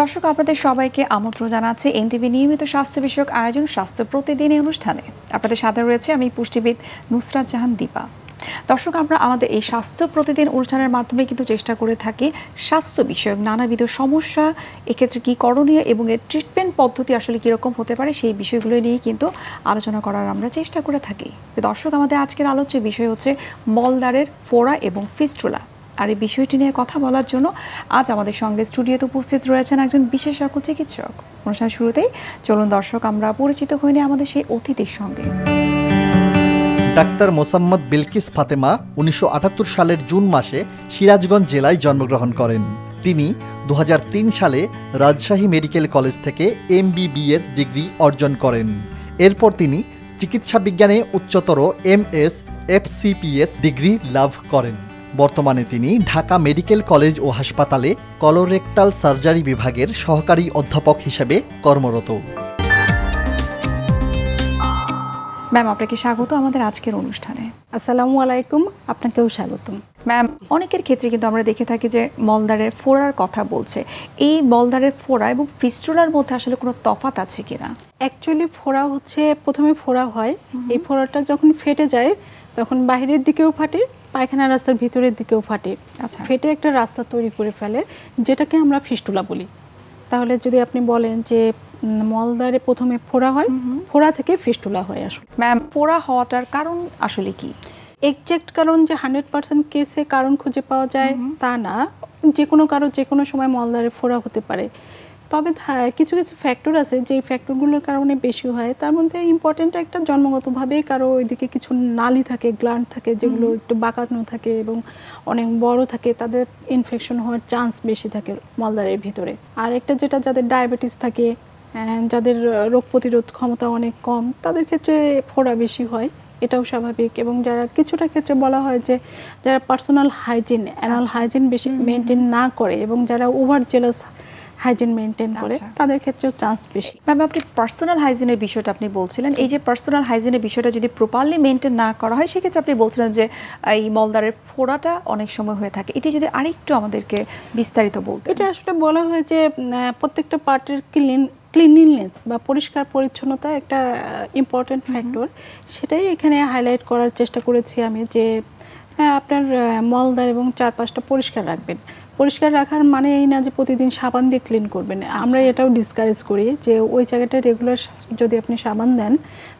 দর্শক আপনাদের সবাইকে আমন্ত্রণ জানাচ্ছি এনটিভি নিয়মিত স্বাস্থ্য বিষয়ক আয়োজন স্বাস্থ্য প্রতিদিন এই অনুষ্ঠানে আপনাদের সাথে রয়েছে আমি পুষ্টিবিদ নুসরাত জাহান দীপা দর্শক আমরা আমাদের এই স্বাস্থ্য প্রতিদিন অনুষ্ঠানের মাধ্যমে কিন্তু চেষ্টা করে থাকি স্বাস্থ্য বিষয়ক নানাবিধ সমস্যা এক্ষেত্রে কী করণীয় এবং এর ট্রিটমেন্ট পদ্ধতি আসলে কীরকম হতে পারে সেই বিষয়গুলো নিয়ে কিন্তু আলোচনা করার আমরা চেষ্টা করে থাকি দর্শক আমাদের আজকের আলোচ্য বিষয় হচ্ছে মলদারের ফোড়া এবং ফিস্টুলা আর এই বিষয়টি নিয়ে কথা বলার জন্য আজ আমাদের সঙ্গে স্টুডিওতে উপস্থিত রয়েছেন একজন বিশেষজ্ঞ চিকিৎসক অনুষ্ঠান শুরুতেই চলুন দর্শক আমরা পরিচিত হইনি আমাদের সেই অতিথির সঙ্গে ডাক্তার মোসাম্মদ বিলকিস ফাতেমা উনিশশো সালের জুন মাসে সিরাজগঞ্জ জেলায় জন্মগ্রহণ করেন তিনি দু সালে রাজশাহী মেডিকেল কলেজ থেকে এমবিবিএস ডিগ্রি অর্জন করেন এরপর তিনি চিকিৎসা বিজ্ঞানে উচ্চতর এম এস এফসিপিএস ডিগ্রি লাভ করেন বর্তমানে তিনি ঢাকা মেডিকেল কলেজ ও হাসপাতালে কলোরেক্টাল সার্জারি বিভাগের সহকারী অধ্যাপক হিসেবে কর্মরত ম্যাম আপনাকে স্বাগত আমাদের আজকের অনুষ্ঠানে আসসালামু আলাইকুম আপনাকেও স্বাগতম ম্যাম অনেকের ক্ষেত্রে কিন্তু আমরা দেখে থাকি যে মলদারের ফোড়ার কথা বলছে এই মলদারের ফোড়া এবং ফিস্টুলার মধ্যে আসলে কোনো তফাত আছে কিনা অ্যাকচুয়ালি ফোড়া হচ্ছে প্রথমে ফোড়া হয় এই ফোড়াটা যখন ফেটে যায় তখন বাহিরের দিকেও ফাটে পায়খানা রাস্তার ভিতরের দিকেও ফাটে আচ্ছা। ফেটে একটা রাস্তা তৈরি করে ফেলে যেটাকে আমরা ফিস্টুলা বলি তাহলে যদি আপনি বলেন যে মলদারে প্রথমে ফোড়া হয় ফোড়া থেকে ফিস্টুলা হয় আসলে ম্যাম ফোড়া হওয়াটার কারণ আসলে কি এক্সাক্ট কারণ যে হান্ড্রেড পার্সেন্ট কেসে কারণ খুঁজে পাওয়া যায় তা না যে কোনো কারো যে কোনো সময় মলদারে ফোড়া হতে পারে তবে কিছু কিছু ফ্যাক্টর আছে যে ফ্যাক্টরগুলোর কারণে বেশি হয় তার মধ্যে ইম্পর্টেন্ট একটা জন্মগতভাবে কারো ওইদিকে কিছু নালি থাকে গ্লান্ড থাকে যেগুলো একটু বাঁকানো থাকে এবং অনেক বড় থাকে তাদের ইনফেকশন হওয়ার চান্স বেশি থাকে মলদারের ভিতরে আর একটা যেটা যাদের ডায়াবেটিস থাকে যাদের রোগ প্রতিরোধ ক্ষমতা অনেক কম তাদের ক্ষেত্রে ফোড়া বেশি হয় এটাও স্বাভাবিক এবং যারা কিছুটা ক্ষেত্রে বলা হয় যে যারা পার্সোনাল হাইজিন অ্যানাল হাইজিন বেশি মেনটেন না করে এবং যারা ওভার জেলাস হাইজিন মেনটেন করে আচ্ছা। তাদের ক্ষেত্রেও চান্স বেশি ম্যাম আপনি পার্সোনাল হাইজিনের বিষয়টা আপনি বলছিলেন এই যে পার্সোনাল হাইজিনের বিষয়টা যদি প্রপারলি মেনটেন না করা হয় সেক্ষেত্রে আপনি বলছিলেন যে এই মলদারের ফোড়াটা অনেক সময় হয়ে থাকে এটি যদি আরেকটু আমাদেরকে বিস্তারিত বলতে এটা আসলে বলা হয় যে প্রত্যেকটা পার্টির ক্লিন ক্লিনলিনেস বা পরিষ্কার পরিচ্ছন্নতা একটা ইম্পর্টেন্ট ফ্যাক্টর সেটাই এখানে হাইলাইট করার চেষ্টা করেছি আমি যে আপনার মলদার এবং চারপাশটা পরিষ্কার রাখবেন পরিষ্কার রাখার মানে এই না যে প্রতিদিন সাবান দিয়ে ক্লিন করবেন আমরা আচ্ছা। এটাও ডিসকারেজ করি যে ওই জায়গাটা রেগুলার যদি আপনি সাবান দেন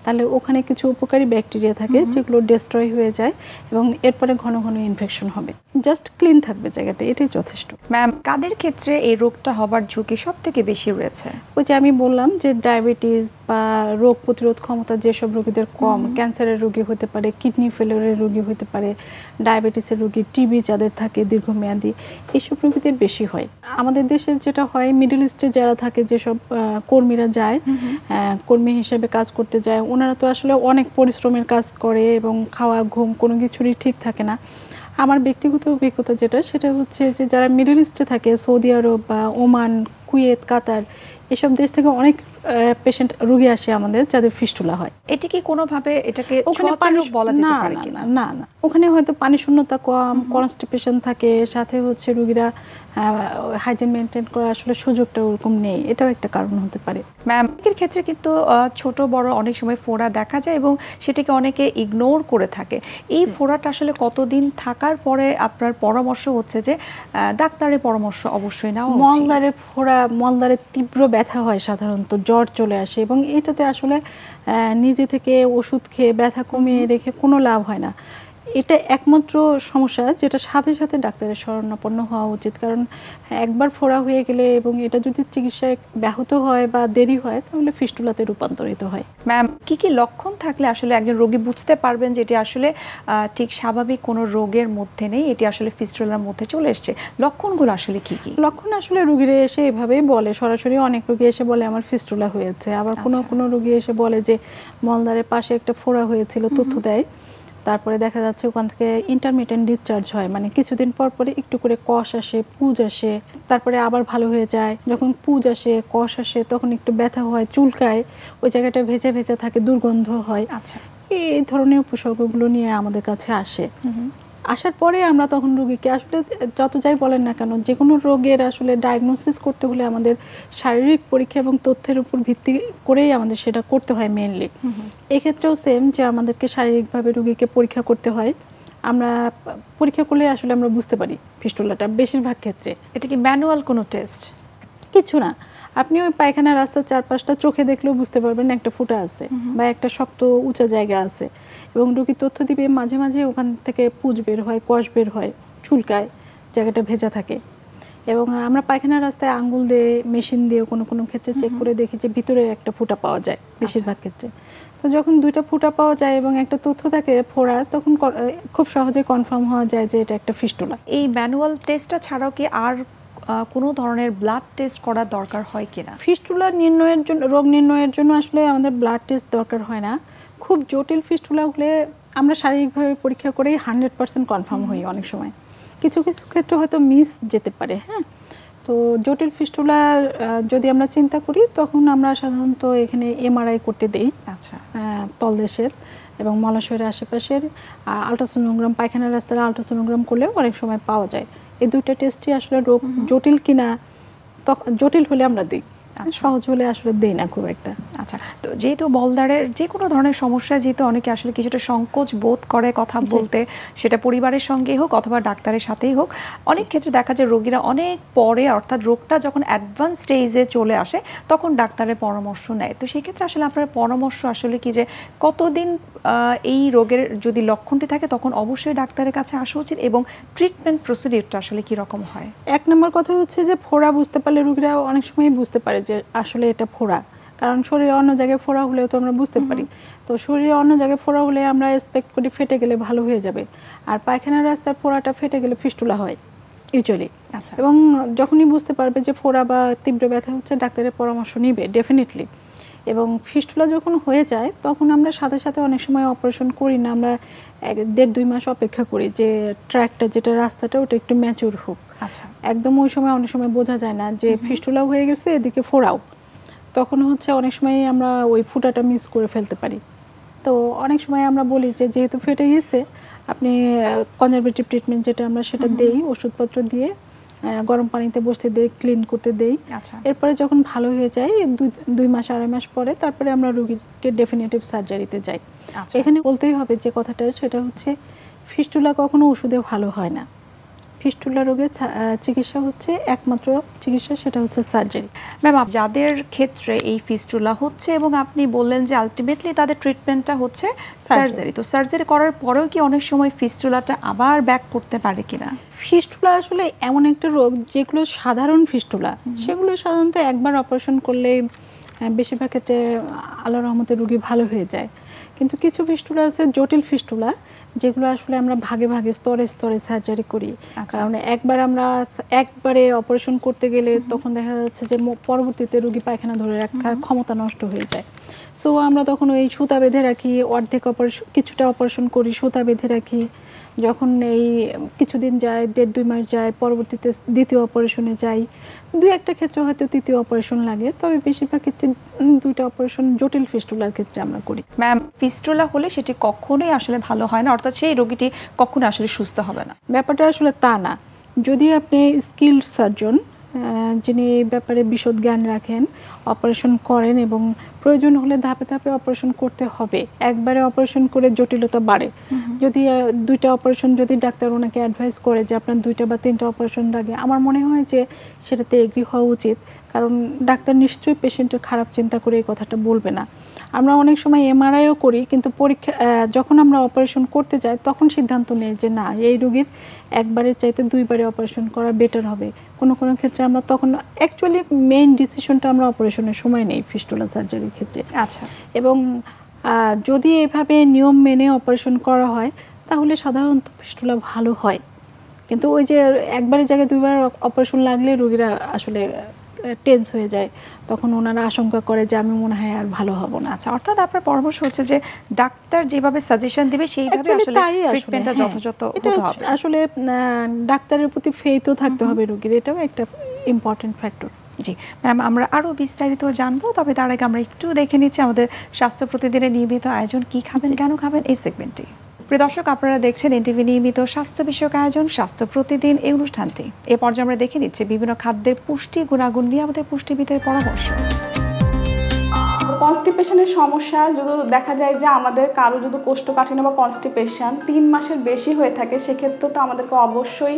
তাহলে ওখানে কিছু উপকারী ব্যাকটেরিয়া থাকে যেগুলো ডিস্ট্রয় হয়ে যায় এবং এরপরে ঘন ঘন ইনফেকশন হবে জাস্ট ক্লিন থাকবে জায়গাটা এটাই যথেষ্ট ম্যাম কাদের ক্ষেত্রে এই রোগটা হবার ঝুঁকি সব থেকে বেশি রয়েছে ওই যে আমি বললাম যে ডায়াবেটিস বা রোগ প্রতিরোধ ক্ষমতা যেসব রোগীদের কম ক্যান্সারের রোগী হতে পারে কিডনি ফেলিওরের রোগী হতে পারে ডায়াবেটিসের রোগী টিবি যাদের থাকে দীর্ঘমেয়াদী এইসব রোগীদের বেশি হয় আমাদের দেশের যেটা হয় মিডল ইস্টে যারা থাকে যেসব কর্মীরা যায় কর্মী হিসেবে কাজ করতে যায় ওনারা তো আসলে অনেক পরিশ্রমের কাজ করে এবং খাওয়া ঘুম কোনো কিছুরই ঠিক থাকে না আমার ব্যক্তিগত অভিজ্ঞতা যেটা সেটা হচ্ছে যে যারা মিডল ইস্টে থাকে সৌদি আরব বা ওমান কুয়েত কাতার এসব দেশ থেকে অনেক পেশেন্ট রুগী আসে আমাদের যাদের ফিস্টুলা হয় এটি কি কোনোভাবে এটাকে ওখানে পানি বলা যেতে পারে কিনা না না ওখানে হয়তো পানি শূন্যতা কম কনস্টিপেশন থাকে সাথে হচ্ছে রুগীরা হাইজিন মেনটেন করা আসলে সুযোগটা ওরকম নেই এটাও একটা কারণ হতে পারে ম্যাম এর ক্ষেত্রে কিন্তু ছোট বড় অনেক সময় ফোড়া দেখা যায় এবং সেটিকে অনেকে ইগনোর করে থাকে এই ফোড়াটা আসলে কতদিন থাকার পরে আপনার পরামর্শ হচ্ছে যে ডাক্তারের পরামর্শ অবশ্যই নাও মলদারের ফোড়া মলদারের তীব্র ব্যথা হয় সাধারণত জ্বর চলে আসে এবং এটাতে আসলে নিজে থেকে ওষুধ খেয়ে ব্যথা কমিয়ে রেখে কোনো লাভ হয় না এটা একমাত্র সমস্যা যেটা সাথে সাথে ডাক্তারের শরণাপন্ন হওয়া উচিত কারণ একবার ফোড়া হয়ে গেলে এবং এটা যদি চিকিৎসায় ব্যাহত হয় বা দেরি হয় তাহলে ফিস্টুলাতে রূপান্তরিত হয় ম্যাম কি কি লক্ষণ থাকলে আসলে একজন রোগী বুঝতে পারবেন যে এটি আসলে ঠিক স্বাভাবিক কোনো রোগের মধ্যে নেই এটি আসলে ফিস্টুলার মধ্যে চলে এসছে লক্ষণগুলো আসলে কি কি লক্ষণ আসলে রুগীরা এসে এভাবেই বলে সরাসরি অনেক রুগী এসে বলে আমার ফিস্টুলা হয়েছে আবার কোনো আচ্ছা। কোনো রুগী এসে বলে যে মলদারের পাশে একটা ফোড়া হয়েছিল তথ্য দেয় তারপরে দেখা যাচ্ছে ওখান থেকে ইন্টারমিডিয়েন্ট ডিসচার্জ হয় মানে কিছুদিন পর পরে একটু করে কষ আসে পুজ আসে তারপরে আবার ভালো হয়ে যায় যখন পুজ আসে কষ আসে তখন একটু ব্যথা হয় চুলকায় ওই জায়গাটা ভেজে ভেজে থাকে দুর্গন্ধ হয় আচ্ছা এই ধরনের উপসর্গগুলো নিয়ে আমাদের কাছে আসে আসার পরে আমরা তখন রোগীকে আসলে যত যাই বলেন না কেন যে কোনো রোগের আসলে ডায়াগনোসিস করতে হলে আমাদের শারীরিক পরীক্ষা এবং তথ্যের উপর ভিত্তি করেই আমাদের সেটা করতে হয় মেনলি এক্ষেত্রেও সেম যে আমাদেরকে শারীরিকভাবে রোগীকে পরীক্ষা করতে হয় আমরা পরীক্ষা করলে আসলে আমরা বুঝতে পারি ফিস্টুলাটা বেশিরভাগ ক্ষেত্রে এটা কি ম্যানুয়াল কোনো টেস্ট কিছু না আপনি ওই পায়খানা রাস্তার চারপাশটা চোখে দেখলেও বুঝতে পারবেন একটা ফুটা আছে বা একটা শক্ত উঁচা জায়গা আছে এবং রোগীর তথ্য দিবে মাঝে মাঝে ওখান থেকে পুজ বের হয় কষ বের হয় চুলকায় জায়গাটা ভেজা থাকে এবং আমরা পায়খানার রাস্তায় আঙ্গুল দিয়ে মেশিন দিয়ে কোনো কোনো ক্ষেত্রে চেক করে দেখি যে ভিতরে একটা ফুটা পাওয়া যায় আচ্ছা। বেশিরভাগ ক্ষেত্রে তো যখন দুইটা ফুটা পাওয়া যায় এবং একটা তথ্য থাকে ফোড়া তখন খুব সহজে কনফার্ম হওয়া যায় যে এটা একটা ফিস্টুলা এই ম্যানুয়াল টেস্টটা ছাড়াও কি আর কোনো ধরনের ব্লাড টেস্ট করা দরকার হয় কিনা ফিস্টুলা নির্ণয়ের জন্য রোগ নির্ণয়ের জন্য আসলে আমাদের ব্লাড টেস্ট দরকার হয় না খুব জটিল ফিস্টুলা হলে আমরা শারীরিকভাবে পরীক্ষা করেই হান্ড্রেড পার্সেন্ট কনফার্ম হই অনেক সময় কিছু কিছু ক্ষেত্রে হয়তো মিস যেতে পারে হ্যাঁ তো জটিল ফিস্টুলা যদি আমরা চিন্তা করি তখন আমরা সাধারণত এখানে এমআরআই করতে দেই আচ্ছা তলদেশের এবং মলাশয়ের আশেপাশের আলট্রাসোনোগ্রাম পায়খানা রাস্তার আলট্রাসোনোগ্রাম করলেও অনেক সময় পাওয়া যায় এই দুইটা টেস্টই আসলে রোগ জটিল কিনা তখন জটিল হলে আমরা দিই আচ্ছা। সহজ হলে আসলে দেই না খুব একটা আচ্ছা তো যেহেতু বলদারের যে কোনো ধরনের সমস্যা যেহেতু অনেকে আসলে কিছুটা সংকোচ বোধ করে কথা বলতে সেটা পরিবারের সঙ্গেই হোক অথবা ডাক্তারের সাথেই হোক অনেক ক্ষেত্রে দেখা যায় রোগীরা অনেক পরে অর্থাৎ রোগটা যখন অ্যাডভান্স স্টেজে চলে আসে তখন ডাক্তারের পরামর্শ নেয় তো সেক্ষেত্রে আসলে আপনার পরামর্শ আসলে কি যে কতদিন এই রোগের যদি লক্ষণটি থাকে তখন অবশ্যই ডাক্তারের কাছে আসা উচিত এবং ট্রিটমেন্ট প্রসিডিউরটা আসলে কি রকম হয় এক নম্বর কথা হচ্ছে যে ফোড়া বুঝতে পারলে রোগীরা অনেক সময় বুঝতে পারে যে আসলে এটা ফোড়া কারণ শরীরে অন্য জায়গায় ফোড়া হলেও তো আমরা বুঝতে পারি তো শরীরে অন্য জায়গায় ফোড়া হলে আমরা এক্সপেক্ট করি ফেটে গেলে ভালো হয়ে যাবে আর পায়খানার রাস্তার ফোড়াটা ফেটে গেলে ফিস্টুলা হয় ইউজুয়ালি আচ্ছা এবং যখনই বুঝতে পারবে যে ফোড়া বা তীব্র ব্যথা হচ্ছে ডাক্তারের পরামর্শ নিবে ডেফিনেটলি এবং ফিস্টুলা যখন হয়ে যায় তখন আমরা সাথে সাথে অনেক সময় অপারেশন করি না আমরা এক দেড় দুই মাস অপেক্ষা করি যে ট্র্যাকটা যেটা রাস্তাটা ওটা একটু ম্যাচুর হোক আচ্ছা একদম ওই সময় অনেক সময় বোঝা যায় না যে ফিস্টুলাও হয়ে গেছে এদিকে ফোড়াও তখন হচ্ছে অনেক সময় আমরা ওই ফুটাটা মিস করে ফেলতে পারি তো অনেক সময় আমরা বলি যে যেহেতু ফেটে গেছে আপনি কনজারভেটিভ ট্রিটমেন্ট যেটা আমরা সেটা দেই ওষুধপত্র দিয়ে গরম পানিতে বসতে দেই ক্লিন করতে দেই আচ্ছা। এরপরে যখন ভালো হয়ে যায় দুই মাস আড়াই মাস পরে তারপরে আমরা রুগীকে ডেফিনেটিভ সার্জারিতে যাই আচ্ছা। এখানে বলতেই হবে যে কথাটা সেটা হচ্ছে ফিস্টুলা কখনো ওষুধে ভালো হয় না ফিস্টুলা রোগের চিকিৎসা হচ্ছে একমাত্র চিকিৎসা সেটা হচ্ছে সার্জারি ম্যাম যাদের ক্ষেত্রে এই ফিস্টুলা হচ্ছে এবং আপনি বললেন যে আলটিমেটলি তাদের ট্রিটমেন্টটা হচ্ছে সার্জারি তো সার্জারি করার পরেও কি অনেক সময় ফিস্টুলাটা আবার ব্যাক করতে পারে কিনা ফিস্টুলা আসলে এমন একটা রোগ যেগুলো সাধারণ ফিস্টুলা সেগুলো সাধারণত একবার অপারেশন করলে বেশিরভাগ ক্ষেত্রে আল্লাহ রহমতের রুগী ভালো হয়ে যায় কিন্তু কিছু ফিস্টুলা আছে জটিল ফিস্টুলা যেগুলো আসলে আমরা ভাগে ভাগে স্তরে স্তরে সার্জারি করি আচ্ছা। কারণ একবার আমরা একবারে অপারেশন করতে গেলে তখন দেখা যাচ্ছে যে পরবর্তীতে রুগী পায়খানা ধরে রাখার ক্ষমতা নষ্ট হয়ে যায় সো আমরা তখন ওই সুতা বেঁধে রাখি অর্ধেক অপারেশন কিছুটা অপারেশন করি সুতা বেঁধে রাখি যখন এই কিছুদিন যায় দেড় দুই মাস যায় পরবর্তীতে দ্বিতীয় অপারেশনে যাই দুই একটা ক্ষেত্রে হয়তো তৃতীয় অপারেশন লাগে তবে বেশিরভাগ ক্ষেত্রে দুইটা অপারেশন জটিল ফিস্টুলার ক্ষেত্রে আমরা করি ম্যাম ফিস্টুলা হলে সেটি কখনোই আসলে ভালো হয় না অর্থাৎ সেই রোগীটি কখনো আসলে সুস্থ হবে না ব্যাপারটা আসলে তা না যদি আপনি স্কিল্ড সার্জন যিনি এই ব্যাপারে বিশদ জ্ঞান রাখেন অপারেশন করেন এবং প্রয়োজন হলে ধাপে ধাপে অপারেশন করতে হবে একবারে অপারেশন করে জটিলতা বাড়ে যদি দুইটা অপারেশন যদি ডাক্তার ওনাকে অ্যাডভাইস করে যে আপনার দুইটা বা তিনটা অপারেশন লাগে আমার মনে হয় যে সেটাতে এগ্রি হওয়া উচিত কারণ ডাক্তার নিশ্চয়ই পেশেন্টের খারাপ চিন্তা করে এই কথাটা বলবে না আমরা অনেক সময় এমআরআইও করি কিন্তু পরীক্ষা যখন আমরা অপারেশন করতে যাই তখন সিদ্ধান্ত নেই যে না এই রোগীর একবারের চাইতে দুইবারে অপারেশন করা বেটার হবে কোনো কোনো ক্ষেত্রে আমরা তখন অ্যাকচুয়ালি মেইন ডিসিশনটা আমরা অপারেশনের সময় নেই ফিস্টুলা সার্জারির ক্ষেত্রে আচ্ছা এবং যদি এভাবে নিয়ম মেনে অপারেশন করা হয় তাহলে সাধারণত ফিস্টুলা ভালো হয় কিন্তু ওই যে একবারের জায়গায় দুইবার অপারেশন লাগলে রোগীরা আসলে টেন্স হয়ে যায় তখন ওনারা আশঙ্কা করে যে আমি মনে হয় আর ভালো হব না আচ্ছা অর্থাৎ আপনার পরামর্শ হচ্ছে যে ডাক্তার যেভাবে সাজেশন দিবে সেইভাবে আসলে ট্রিটমেন্টটা হ্যাঁ। যথাযথ হতে হবে আসলে ডাক্তারের প্রতি ফেইথও থাকতে হবে রোগীর এটাও একটা ইম্পর্টেন্ট ফ্যাক্টর জি ম্যাম আমরা আরও বিস্তারিত জানবো তবে তার আগে আমরা একটু দেখে নিচ্ছি আমাদের স্বাস্থ্য প্রতিদিনের নিয়মিত আয়োজন কি খাবেন কেন খাবেন এই সেগমেন্টটি প্রিয় দর্শক আপনারা দেখছেন এনটিভি নিয়মিত স্বাস্থ্য বিষয়ক আয়োজন স্বাস্থ্য প্রতিদিন এই অনুষ্ঠানটি এ পর্যায়ে আমরা দেখে নিচ্ছি বিভিন্ন খাদ্যের পুষ্টি গুণাগুণ নিয়ে আমাদের পুষ্টিবিদের পরামর্শ কনস্টিপেশনের সমস্যা যদি দেখা যায় যে আমাদের কারো যদি কোষ্ঠকাঠিন্য বা কনস্টিপেশন তিন মাসের বেশি হয়ে থাকে সেক্ষেত্রে তো আমাদেরকে অবশ্যই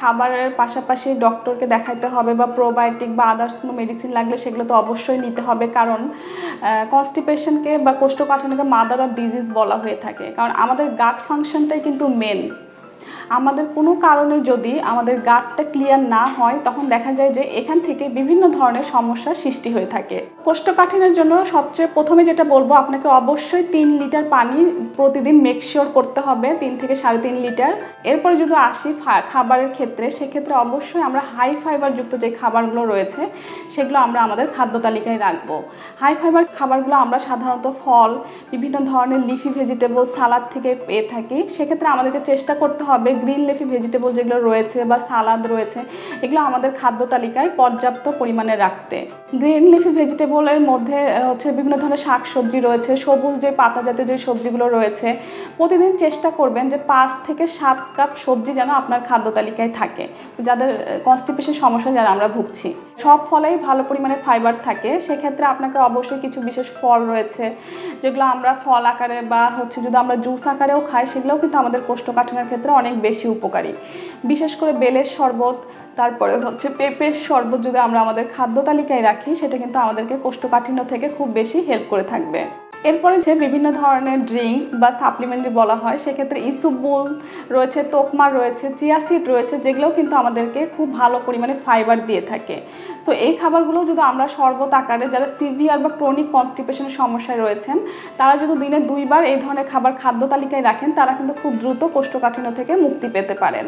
খাবারের পাশাপাশি ডক্টরকে দেখাইতে হবে বা প্রোবায়োটিক বা আদার্স কোনো মেডিসিন লাগলে সেগুলো তো অবশ্যই নিতে হবে কারণ কনস্টিপেশনকে বা কোষ্ঠকাঠিন্যকে মাদার অফ ডিজিজ বলা হয়ে থাকে কারণ আমাদের গাট ফাংশনটাই কিন্তু মেন আমাদের কোনো কারণে যদি আমাদের গাঁটটা ক্লিয়ার না হয় তখন দেখা যায় যে এখান থেকে বিভিন্ন ধরনের সমস্যার সৃষ্টি হয়ে থাকে কোষ্ঠকাঠিনের জন্য সবচেয়ে প্রথমে যেটা বলবো আপনাকে অবশ্যই তিন লিটার পানি প্রতিদিন মেকশিওর করতে হবে তিন থেকে সাড়ে তিন লিটার এরপরে যদি আসি খাবারের ক্ষেত্রে সেক্ষেত্রে অবশ্যই আমরা হাই ফাইবারযুক্ত যে খাবারগুলো রয়েছে সেগুলো আমরা আমাদের খাদ্য তালিকায় রাখবো হাই ফাইবার খাবারগুলো আমরা সাধারণত ফল বিভিন্ন ধরনের লিফি ভেজিটেবল সালাদ থেকে পেয়ে থাকি সেক্ষেত্রে আমাদেরকে চেষ্টা করতে হবে গ্রিন লেফি ভেজিটেবল যেগুলো রয়েছে বা সালাদ রয়েছে এগুলো আমাদের খাদ্য তালিকায় পর্যাপ্ত পরিমাণে রাখতে গ্রিন লিফি ভেজিটেবলের মধ্যে হচ্ছে বিভিন্ন ধরনের শাক সবজি রয়েছে সবুজ যে পাতা জাতীয় যে সবজিগুলো রয়েছে প্রতিদিন চেষ্টা করবেন যে পাঁচ থেকে সাত কাপ সবজি যেন আপনার খাদ্য তালিকায় থাকে যাদের কনস্টিপেশন সমস্যা যারা আমরা ভুগছি সব ফলেই ভালো পরিমাণে ফাইবার থাকে সেক্ষেত্রে আপনাকে অবশ্যই কিছু বিশেষ ফল রয়েছে যেগুলো আমরা ফল আকারে বা হচ্ছে যদি আমরা জুস আকারেও খাই সেগুলোও কিন্তু আমাদের কোষ্ঠকাঠিনের ক্ষেত্রে অনেক বেশি উপকারী বিশেষ করে বেলের শরবত তারপরে হচ্ছে পেঁপের শরবত যদি আমরা আমাদের খাদ্য তালিকায় রাখি সেটা কিন্তু আমাদেরকে কোষ্ঠকাঠিন্য থেকে খুব বেশি হেল্প করে থাকবে এরপরে যে বিভিন্ন ধরনের ড্রিঙ্কস বা সাপ্লিমেন্টারি বলা হয় সেক্ষেত্রে ইসুবুল রয়েছে তোকমার রয়েছে চিয়া সিড রয়েছে যেগুলোও কিন্তু আমাদেরকে খুব ভালো পরিমাণে ফাইবার দিয়ে থাকে সো এই খাবারগুলো যদি আমরা শরবত আকারে যারা সিভিয়ার বা ক্রনিক কনস্টিপেশনের সমস্যায় রয়েছেন তারা যদি দিনে দুইবার এই ধরনের খাবার খাদ্য তালিকায় রাখেন তারা কিন্তু খুব দ্রুত কোষ্ঠকাঠিন্য থেকে মুক্তি পেতে পারেন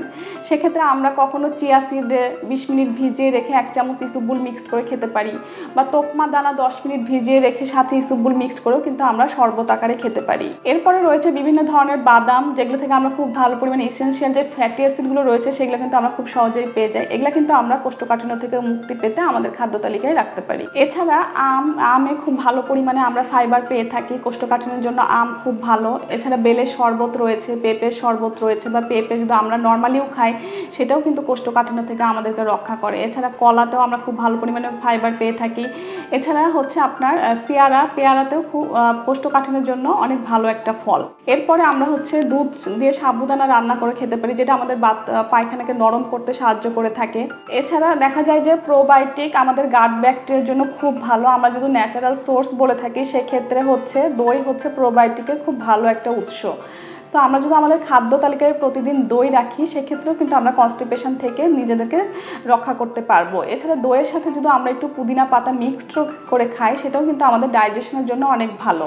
সেক্ষেত্রে আমরা কখনো চিয়া সিডে বিশ মিনিট ভিজিয়ে রেখে এক চামচ ইসুবুল মিক্সড করে খেতে পারি বা তোকমা দানা দশ মিনিট ভিজিয়ে রেখে সাথে ইসুবুল মিক্সড করেও কিন্তু আমরা শরবত আকারে খেতে পারি এরপরে রয়েছে বিভিন্ন ধরনের বাদাম যেগুলো থেকে আমরা খুব ভালো পরিমাণে এসেন্সিয়াল যে ফ্যাটি অ্যাসিডগুলো রয়েছে সেগুলো কিন্তু আমরা খুব সহজেই পেয়ে যাই এগুলো কিন্তু আমরা কোষ্ঠকাঠিন্য থেকে মুক্তি পেতে আমাদের খাদ্য তালিকায় রাখতে পারি এছাড়া আম আমে খুব ভালো পরিমাণে আমরা ফাইবার পেয়ে থাকি কোষ্ঠকাঠিন্যের জন্য আম খুব ভালো এছাড়া বেলের শরবত রয়েছে পেঁপের শরবত রয়েছে বা পেঁপে যদি আমরা নর্মালিও খাই সেটাও কিন্তু কোষ্ঠকাঠিন্য থেকে আমাদেরকে রক্ষা করে এছাড়া কলাতেও আমরা খুব ভালো পরিমাণে ফাইবার পেয়ে থাকি এছাড়া হচ্ছে আপনার পেয়ারা পেয়ারাতেও খুব কোষ্ঠকাঠিন্যের জন্য অনেক ভালো একটা ফল এরপরে আমরা হচ্ছে দুধ দিয়ে সাবুদানা রান্না করে খেতে পারি যেটা আমাদের বাত পায়খানাকে নরম করতে সাহায্য করে থাকে এছাড়া দেখা যায় যে প্রোবায় প্রোবায়োটিক আমাদের গার্ড ব্যাকটেরিয়ার জন্য খুব ভালো আমরা যদি ন্যাচারাল সোর্স বলে থাকি সেক্ষেত্রে হচ্ছে দই হচ্ছে প্রোবায়োটিকের খুব ভালো একটা উৎস সো আমরা যদি আমাদের খাদ্য তালিকায় প্রতিদিন দই রাখি সেক্ষেত্রেও কিন্তু আমরা কনস্টিপেশন থেকে নিজেদেরকে রক্ষা করতে পারবো এছাড়া দইয়ের সাথে যদি আমরা একটু পুদিনা পাতা মিক্সড করে খাই সেটাও কিন্তু আমাদের ডাইজেশনের জন্য অনেক ভালো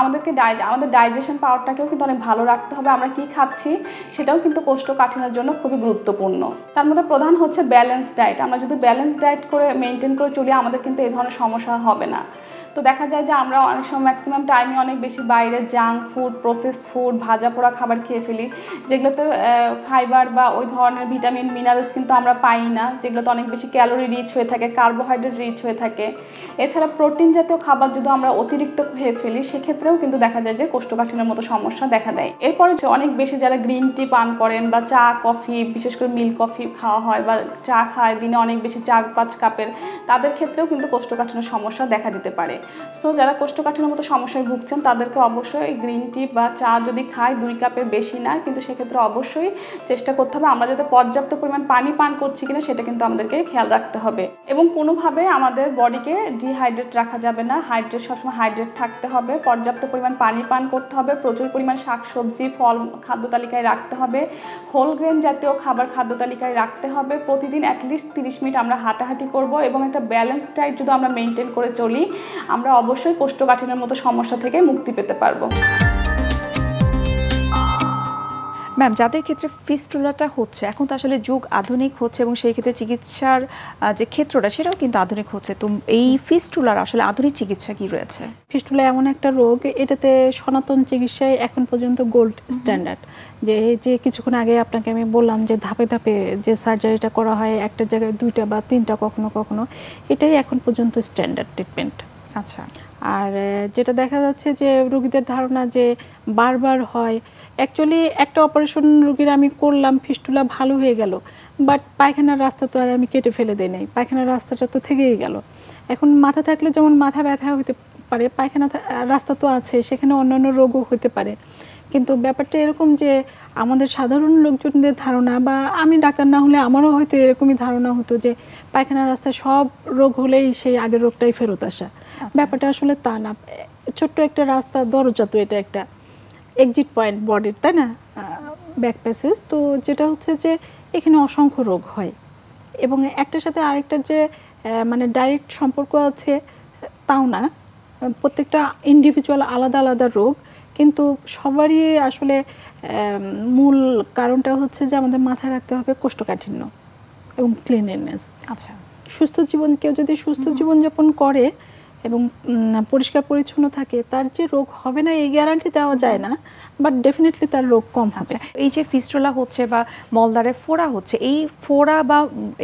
আমাদেরকে ডাই আমাদের ডাইজেশন পাওয়ারটাকেও কিন্তু অনেক ভালো রাখতে হবে আমরা কি খাচ্ছি সেটাও কিন্তু কোষ্ঠকাঠিন্যের জন্য খুবই গুরুত্বপূর্ণ তার মধ্যে প্রধান হচ্ছে ব্যালেন্স ডায়েট আমরা যদি ব্যালেন্স ডায়েট করে মেনটেন করে চলি আমাদের কিন্তু এই ধরনের সমস্যা হবে না তো দেখা যায় যে আমরা অনেক সময় ম্যাক্সিমাম টাইমে অনেক বেশি বাইরের জাঙ্ক ফুড প্রসেসড ফুড ভাজা পোড়া খাবার খেয়ে ফেলি যেগুলোতে ফাইবার বা ওই ধরনের ভিটামিন মিনারেলস কিন্তু আমরা পাই না যেগুলোতে অনেক বেশি ক্যালোরি রিচ হয়ে থাকে কার্বোহাইড্রেট রিচ হয়ে থাকে এছাড়া প্রোটিন জাতীয় খাবার যদি আমরা অতিরিক্ত খেয়ে ফেলি সেক্ষেত্রেও কিন্তু দেখা যায় যে কোষ্ঠকাঠিন্যের মতো সমস্যা দেখা দেয় এরপরে অনেক বেশি যারা গ্রিন টি পান করেন বা চা কফি বিশেষ করে মিল্ক কফি খাওয়া হয় বা চা খায় দিনে অনেক বেশি চার পাঁচ কাপের তাদের ক্ষেত্রেও কিন্তু কোষ্ঠকাঠিনের সমস্যা দেখা দিতে পারে সো যারা কোষ্ঠকাঠিন্যের মতো সমস্যায় ভুগছেন তাদেরকে অবশ্যই গ্রিন টি বা চা যদি খায় দুই কাপের বেশি না কিন্তু সেক্ষেত্রে অবশ্যই চেষ্টা করতে হবে আমরা যাতে পর্যাপ্ত পরিমাণ পানি পান করছি কিনা সেটা কিন্তু আমাদেরকে খেয়াল রাখতে হবে এবং কোনোভাবে আমাদের বডিকে ডিহাইড্রেট রাখা যাবে না হাইড্রেট সবসময় হাইড্রেট থাকতে হবে পর্যাপ্ত পরিমাণ পানি পান করতে হবে প্রচুর পরিমাণ শাকসবজি ফল খাদ্য তালিকায় রাখতে হবে হোল গ্রেন জাতীয় খাবার খাদ্য তালিকায় রাখতে হবে প্রতিদিন অ্যাটলিস্ট তিরিশ মিনিট আমরা হাঁটাহাঁটি করব এবং একটা ব্যালেন্স ডায়েট যদি আমরা মেনটেন করে চলি আমরা অবশ্যই কোষ্ঠকাঠিন্যের মতো সমস্যা থেকে মুক্তি পেতে পারবো ম্যাম যাদের ক্ষেত্রে ফিস্টুলাটা হচ্ছে এখন তো আসলে যুগ আধুনিক হচ্ছে এবং সেই ক্ষেত্রে চিকিৎসার যে ক্ষেত্রটা সেটাও কিন্তু আধুনিক হচ্ছে তো এই ফিস্টুলার আসলে আধুনিক চিকিৎসা কি রয়েছে ফিস্টুলা এমন একটা রোগ এটাতে সনাতন চিকিৎসায় এখন পর্যন্ত গোল্ড স্ট্যান্ডার্ড যে যে কিছুক্ষণ আগে আপনাকে আমি বললাম যে ধাপে ধাপে যে সার্জারিটা করা হয় একটা জায়গায় দুইটা বা তিনটা কখনো কখনো এটাই এখন পর্যন্ত স্ট্যান্ডার্ড ট্রিটমেন্ট আচ্ছা আর যেটা দেখা যাচ্ছে যে রুগীদের ধারণা যে বারবার হয় অ্যাকচুয়ালি একটা অপারেশন রুগীর আমি করলাম ফিস্টুলা ভালো হয়ে গেল বাট পায়খানার রাস্তা তো আর আমি কেটে ফেলে দেই নাই পায়খানার রাস্তাটা তো থেকেই গেল এখন মাথা থাকলে যেমন মাথা ব্যথা হতে পারে পায়খানা রাস্তা তো আছে সেখানে অন্যান্য রোগও হতে পারে কিন্তু ব্যাপারটা এরকম যে আমাদের সাধারণ লোকজনদের ধারণা বা আমি ডাক্তার না হলে আমারও হয়তো এরকমই ধারণা হতো যে পায়খানার রাস্তায় সব রোগ হলেই সেই আগের রোগটাই ফেরত আসা আচ্ছা। ব্যাপারটা আসলে তা না ছোট্ট একটা রাস্তা দরজা তো এটা একটা এক্সিট পয়েন্ট বডির তাই না ব্যাক প্যাসেজ তো যেটা হচ্ছে যে এখানে অসংখ্য রোগ হয় এবং একটার সাথে আরেকটার যে মানে ডাইরেক্ট সম্পর্ক আছে তাও না প্রত্যেকটা ইন্ডিভিজুয়াল আলাদা আলাদা রোগ কিন্তু সবারই আসলে মূল কারণটা হচ্ছে যে আমাদের মাথায় রাখতে হবে কোষ্ঠকাঠিন্য এবং ক্লিনলিনেস আচ্ছা সুস্থ জীবন কেউ যদি সুস্থ জীবনযাপন করে এবং পরিষ্কার পরিচ্ছন্ন থাকে তার যে রোগ হবে না এই গ্যারান্টি দেওয়া যায় না বাট ডেফিনেটলি তার রোগ কম হবে এই যে ফিস্টুলা হচ্ছে বা মলদারে ফোড়া হচ্ছে এই ফোড়া বা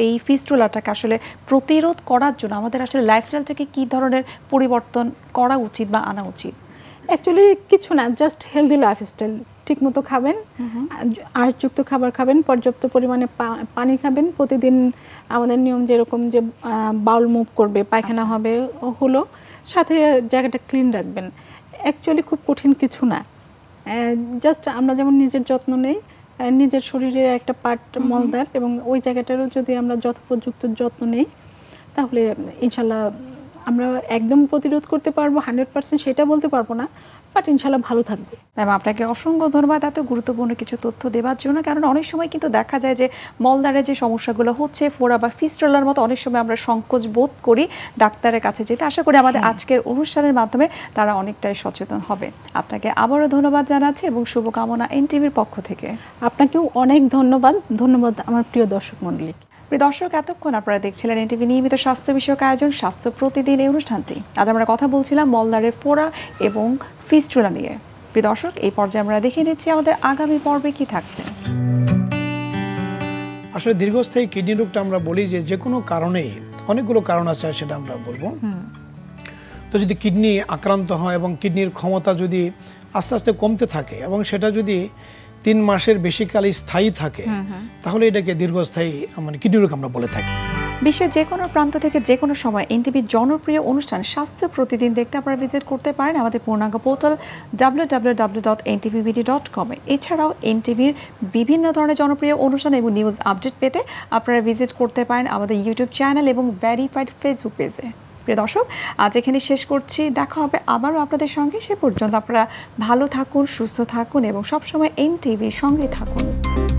এই ফিস্টুলাটাকে আসলে প্রতিরোধ করার জন্য আমাদের আসলে লাইফস্টাইলটাকে কী ধরনের পরিবর্তন করা উচিত বা আনা উচিত অ্যাকচুয়ালি কিছু না জাস্ট হেলদি লাইফস্টাইল ঠিকমতো খাবেন আঁশযুক্ত খাবার খাবেন পর্যাপ্ত পরিমাণে পানি খাবেন প্রতিদিন আমাদের নিয়ম যেরকম যে বাউল মুভ করবে পায়খানা আচ্ছা। হবে হলো সাথে জায়গাটা ক্লিন রাখবেন অ্যাকচুয়ালি খুব কঠিন কিছু না জাস্ট আমরা যেমন নিজের যত্ন নেই নিজের শরীরের একটা পার্ট মলদার এবং ওই জায়গাটারও যদি আমরা যথোপযুক্ত যত্ন নেই তাহলে ইনশাল্লাহ আমরা একদম প্রতিরোধ করতে পারবো হান্ড্রেড পার্সেন্ট সেটা বলতে পারবো না বাট ইনশাল্লাহ ভালো থাকবে ম্যাম আপনাকে অসংখ্য ধন্যবাদ এত গুরুত্বপূর্ণ কিছু তথ্য দেওয়ার জন্য কারণ অনেক সময় কিন্তু দেখা যায় যে মলদারে যে সমস্যাগুলো হচ্ছে ফোড়া বা ফিস্টলার মতো অনেক সময় আমরা সংকোচ বোধ করি ডাক্তারের কাছে যেতে আশা করি আমাদের হ্যাঁ। আজকের অনুষ্ঠানের মাধ্যমে তারা অনেকটাই সচেতন হবে আপনাকে আবারও ধন্যবাদ জানাচ্ছি এবং শুভকামনা এনটিভির পক্ষ থেকে আপনাকেও অনেক ধন্যবাদ ধন্যবাদ আমার প্রিয় দর্শক মণ্ডলীকে দর্শক এতক্ষণ আপনারা দেখছিলেন এটিভি নিয়মিত স্বাস্থ্য বিষয়ক আয়োজন স্বাস্থ্য প্রতিদিন এই অনুষ্ঠানটি আজ আমরা কথা বলছিলাম মলদারের ফোড়া এবং ফিস্টুলা নিয়ে প্রিয় দর্শক এই পর্যায়ে আমরা দেখে নিচ্ছি আমাদের আগামী পর্বে কি থাকছে আসলে দীর্ঘস্থায়ী কিডনি রোগটা আমরা বলি যে যে কোনো কারণে অনেকগুলো কারণ আছে সেটা আমরা বলবো তো যদি কিডনি আক্রান্ত হয় এবং কিডনির ক্ষমতা যদি আস্তে আস্তে কমতে থাকে এবং সেটা যদি তিন মাসের বেশি কালই স্থায়ী থাকে তাহলে এটাকে দীর্ঘস্থায়ী মানে কিডনি রোগ আমরা বলে থাকি বিশ্বের যে কোনো প্রান্ত থেকে যে কোনো সময় এনটিভির জনপ্রিয় অনুষ্ঠান স্বাস্থ্য প্রতিদিন দেখতে আপনারা ভিজিট করতে পারেন আমাদের পূর্ণাঙ্গ portal W W W dot NTVBD dot কমে এছাড়াও এনটিভির বিভিন্ন ধরনের জনপ্রিয় অনুষ্ঠান এবং নিউজ আপডেট পেতে আপনারা ভিজিট করতে পারেন আমাদের ইউটিউব চ্যানেল এবং ভেরিফাইড ফেসবুক পেজে প্রিয় দর্শক আজ এখানে শেষ করছি দেখা হবে আবারও আপনাদের সঙ্গে সে পর্যন্ত আপনারা ভালো থাকুন সুস্থ থাকুন এবং সবসময় এন টিভির সঙ্গে থাকুন